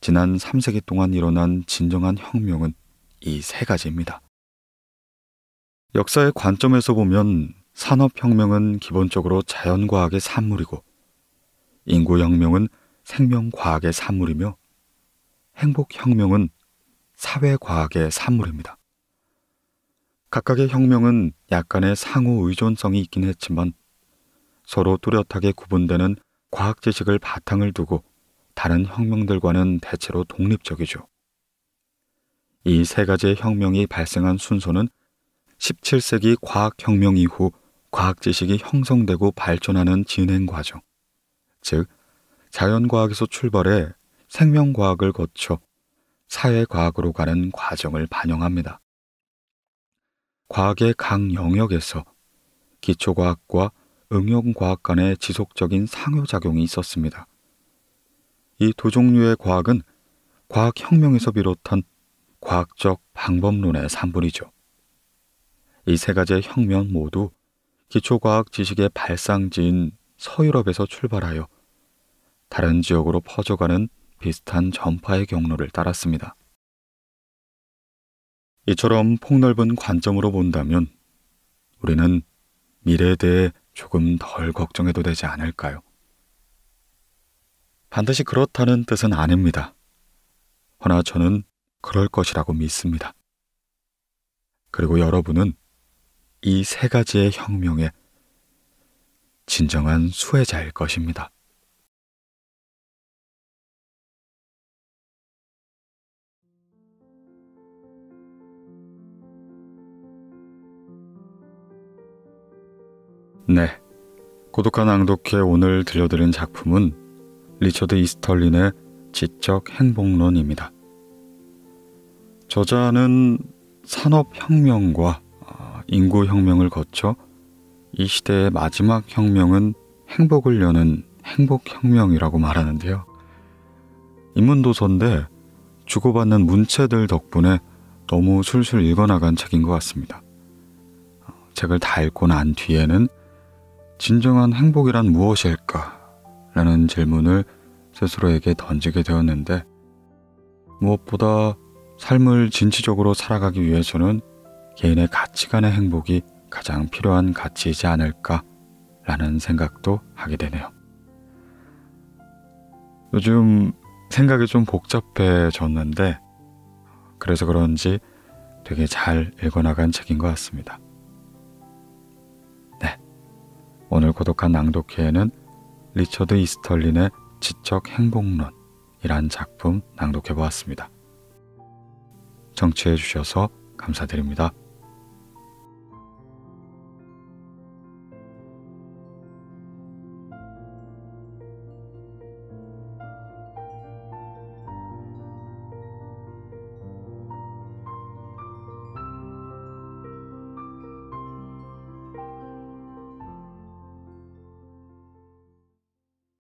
지난 3세기 동안 일어난 진정한 혁명은 이 세 가지입니다. 역사의 관점에서 보면 산업혁명은 기본적으로 자연과학의 산물이고 인구혁명은 생명과학의 산물이며 행복혁명은 사회과학의 산물입니다. 각각의 혁명은 약간의 상호 의존성이 있긴 했지만 서로 뚜렷하게 구분되는 과학 지식을 바탕을 두고 다른 혁명들과는 대체로 독립적이죠. 이 세 가지의 혁명이 발생한 순서는 17세기 과학혁명 이후 과학 지식이 형성되고 발전하는 진행 과정, 즉, 자연과학에서 출발해 생명과학을 거쳐 사회과학으로 가는 과정을 반영합니다. 과학의 각 영역에서 기초과학과 응용과학 간의 지속적인 상호작용이 있었습니다. 이 두 종류의 과학은 과학혁명에서 비롯한 과학적 방법론의 산물이죠. 이 세 가지의 혁명 모두 기초과학 지식의 발상지인 서유럽에서 출발하여 다른 지역으로 퍼져가는 비슷한 전파의 경로를 따랐습니다. 이처럼 폭넓은 관점으로 본다면 우리는 미래에 대해 조금 덜 걱정해도 되지 않을까요? 반드시 그렇다는 뜻은 아닙니다. 허나 저는 그럴 것이라고 믿습니다. 그리고 여러분은 이 세 가지의 혁명의 진정한 수혜자일 것입니다. 네. 고독한 낭독회 오늘 들려드린 작품은 리처드 이스털린의 지적 행복론입니다. 저자는 산업혁명과 아, 인구혁명을 거쳐 이 시대의 마지막 혁명은 행복을 여는 행복혁명이라고 말하는데요. 인문도서인데 주고받는 문체들 덕분에 너무 술술 읽어나간 책인 것 같습니다. 아, 책을 다 읽고 난 뒤에는 진정한 행복이란 무엇일까? 라는 질문을 스스로에게 던지게 되었는데, 무엇보다 삶을 진취적으로 살아가기 위해서는 개인의 가치관의 행복이 가장 필요한 가치이지 않을까라는 생각도 하게 되네요. 요즘 생각이 좀 복잡해졌는데, 그래서 그런지 되게 잘 읽어나간 책인 것 같습니다. 오늘 고독한 낭독회에는 리처드 이스털린의 지적 행복론이란 작품 낭독해 보았습니다. 청취해 주셔서 감사드립니다.